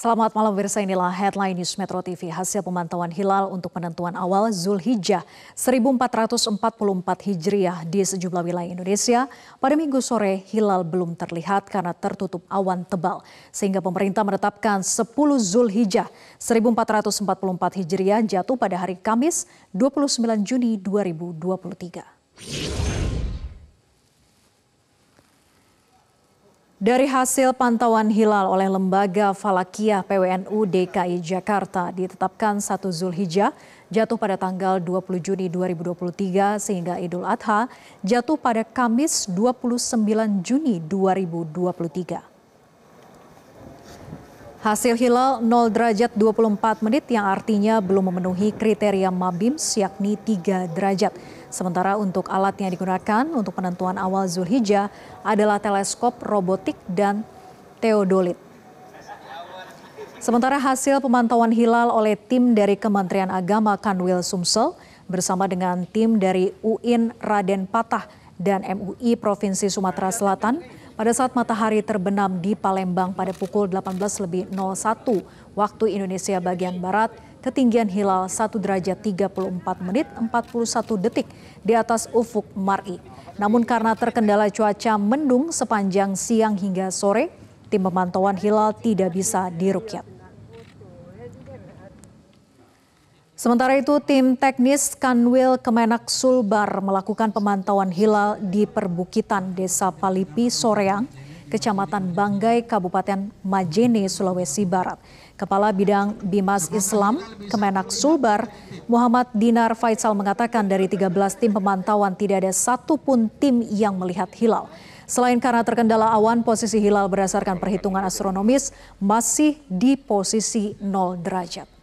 Selamat malam Wirsa, inilah headline news Metro TV. Hasil pemantauan hilal untuk penentuan awal Zulhijjah 1444 Hijriah di sejumlah wilayah Indonesia. Pada minggu sore, hilal belum terlihat karena tertutup awan tebal. Sehingga pemerintah menetapkan 10 Zulhijjah 1444 Hijriah jatuh pada hari Kamis 29 Juni 2023. Dari hasil pantauan hilal oleh Lembaga Falakiyah PWNU DKI Jakarta ditetapkan satu Zulhijjah jatuh pada tanggal 20 Juni 2023 sehingga Idul Adha jatuh pada Kamis 29 Juni 2023. Hasil hilal 0 derajat 24 menit yang artinya belum memenuhi kriteria Mabims yakni 3 derajat. Sementara untuk alat yang digunakan untuk penentuan awal Zulhijjah adalah teleskop robotik dan teodolit. Sementara hasil pemantauan hilal oleh tim dari Kementerian Agama Kanwil Sumsel bersama dengan tim dari UIN Raden Patah dan MUI Provinsi Sumatera Selatan pada saat matahari terbenam di Palembang pada pukul 18.01 waktu Indonesia bagian Barat, ketinggian hilal 1 derajat 34 menit 41 detik di atas ufuk Mar'i. Namun karena terkendala cuaca mendung sepanjang siang hingga sore, tim pemantauan hilal tidak bisa dirukyat. Sementara itu, tim teknis Kanwil Kemenak Sulbar melakukan pemantauan hilal di perbukitan Desa Palipi, Soreang, Kecamatan Banggai, Kabupaten Majene, Sulawesi Barat. Kepala Bidang Bimas Islam Kemenak Sulbar, Muhammad Dinar Faisal mengatakan dari 13 tim pemantauan tidak ada satupun tim yang melihat hilal. Selain karena terkendala awan, posisi hilal berdasarkan perhitungan astronomis masih di posisi 0 derajat.